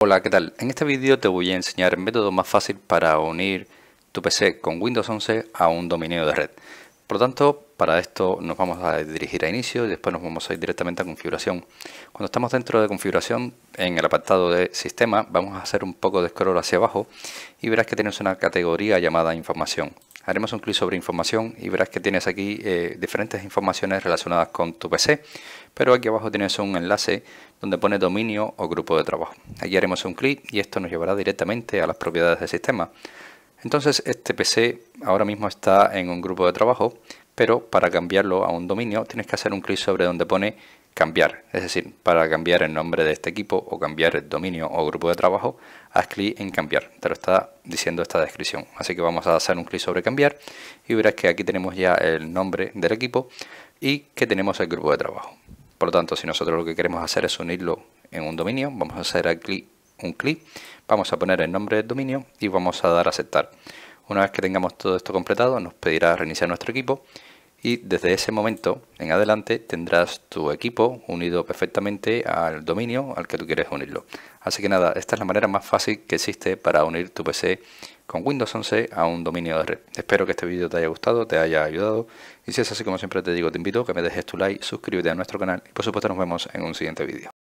Hola, ¿qué tal? En este vídeo te voy a enseñar el método más fácil para unir tu PC con Windows 11 a un dominio de red. Por lo tanto, para esto nos vamos a dirigir a inicio y después nos vamos a ir directamente a configuración. Cuando estamos dentro de configuración, en el apartado de sistema, vamos a hacer un poco de scroll hacia abajo y verás que tienes una categoría llamada información haremos un clic sobre información y verás que tienes aquí eh, diferentes informaciones relacionadas con tu PC, pero aquí abajo tienes un enlace donde pone dominio o grupo de trabajo. Aquí haremos un clic y esto nos llevará directamente a las propiedades del sistema. Entonces este PC ahora mismo está en un grupo de trabajo, pero para cambiarlo a un dominio tienes que hacer un clic sobre donde pone cambiar, es decir, para cambiar el nombre de este equipo o cambiar el dominio o grupo de trabajo, haz clic en cambiar, te lo está diciendo esta descripción. Así que vamos a hacer un clic sobre cambiar y verás que aquí tenemos ya el nombre del equipo y que tenemos el grupo de trabajo. Por lo tanto, si nosotros lo que queremos hacer es unirlo en un dominio, vamos a hacer aquí un clic, vamos a poner el nombre del dominio y vamos a dar a aceptar. Una vez que tengamos todo esto completado, nos pedirá reiniciar nuestro equipo y desde ese momento en adelante tendrás tu equipo unido perfectamente al dominio al que tú quieres unirlo. Así que nada, esta es la manera más fácil que existe para unir tu PC con Windows 11 a un dominio de red. Espero que este vídeo te haya gustado, te haya ayudado y si es así como siempre te digo, te invito a que me dejes tu like, suscríbete a nuestro canal y por supuesto nos vemos en un siguiente vídeo.